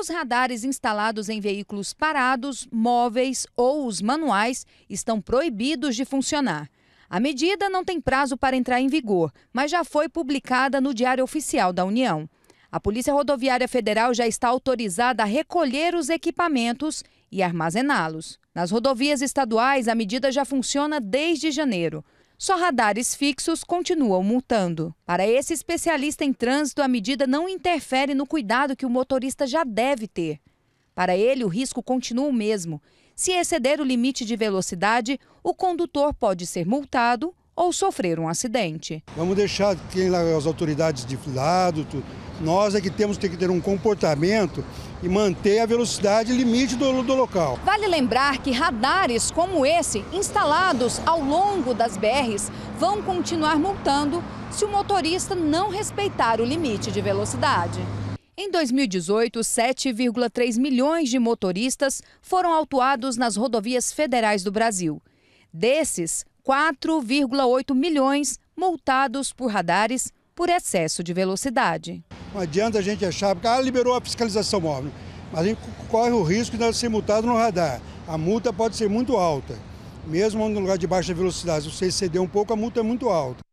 Os radares instalados em veículos parados, móveis ou os manuais estão proibidos de funcionar. A medida não tem prazo para entrar em vigor, mas já foi publicada no Diário Oficial da União. A Polícia Rodoviária Federal já está autorizada a recolher os equipamentos e armazená-los. Nas rodovias estaduais, a medida já funciona desde janeiro só radares fixos continuam multando. Para esse especialista em trânsito, a medida não interfere no cuidado que o motorista já deve ter. Para ele, o risco continua o mesmo. Se exceder o limite de velocidade, o condutor pode ser multado ou sofrer um acidente. Vamos deixar quem, as autoridades de lado, tudo. Nós é que temos que ter um comportamento e manter a velocidade limite do, do local. Vale lembrar que radares como esse, instalados ao longo das BRs, vão continuar multando se o motorista não respeitar o limite de velocidade. Em 2018, 7,3 milhões de motoristas foram autuados nas rodovias federais do Brasil. Desses, 4,8 milhões multados por radares por excesso de velocidade. Não adianta a gente achar, porque ah, liberou a fiscalização móvel, mas a gente corre o risco de ser multado no radar. A multa pode ser muito alta. Mesmo no lugar de baixa velocidade, se você exceder um pouco, a multa é muito alta.